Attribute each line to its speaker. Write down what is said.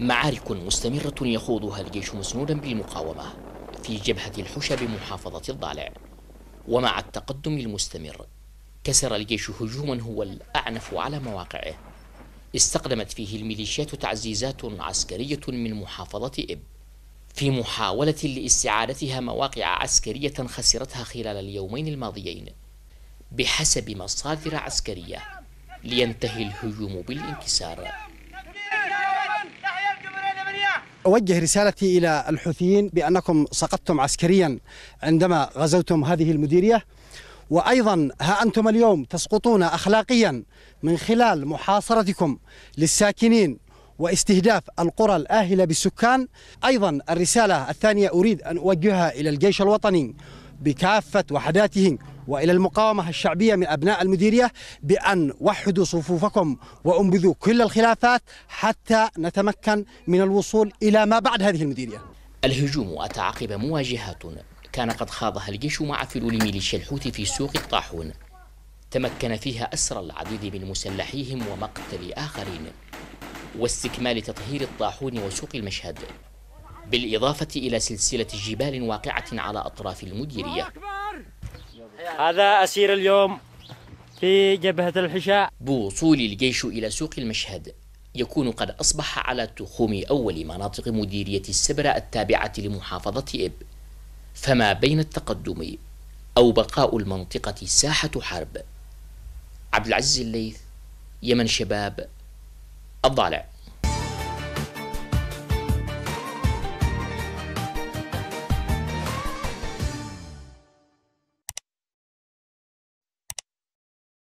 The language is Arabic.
Speaker 1: معارك مستمرة يخوضها الجيش مسنودا بالمقاومة في جبهة الحشا بمحافظة الضالع ومع التقدم المستمر كسر الجيش هجوما هو الأعنف على مواقعه استقدمت فيه الميليشيات تعزيزات عسكرية من محافظة إب في محاولة لاستعادتها مواقع عسكرية خسرتها خلال اليومين الماضيين بحسب مصادر عسكرية لينتهي الهجوم بالانكسار
Speaker 2: أوجه رسالتي إلى الحوثيين بأنكم سقطتم عسكريا عندما غزوتم هذه المديرية وأيضا ها أنتم اليوم تسقطون أخلاقيا من خلال محاصرتكم للساكنين واستهداف القرى الآهلة بالسكان أيضا الرسالة الثانية أريد أن أوجهها إلى الجيش الوطني بكافة وحداتهم والى المقاومه الشعبيه من ابناء المديريه بان وحدوا صفوفكم وانبذوا كل الخلافات حتى نتمكن من الوصول الى ما بعد هذه المديريه.
Speaker 1: الهجوم اتى عقب مواجهات كان قد خاضها الجيش مع فلول ميليشيا الحوثي في سوق الطاحون. تمكن فيها اسر العديد من مسلحيهم ومقتل اخرين. واستكمال تطهير الطاحون وسوق المشهد بالإضافة إلى سلسلة جبال واقعة على أطراف المديرية هذا أسير اليوم في جبهة الحشاء بوصول الجيش إلى سوق المشهد يكون قد أصبح على تخوم أول مناطق مديرية السبرة التابعة لمحافظة إب فما بين التقدم أو بقاء المنطقة ساحة حرب عبد العزيز الليث يمن شباب الضالع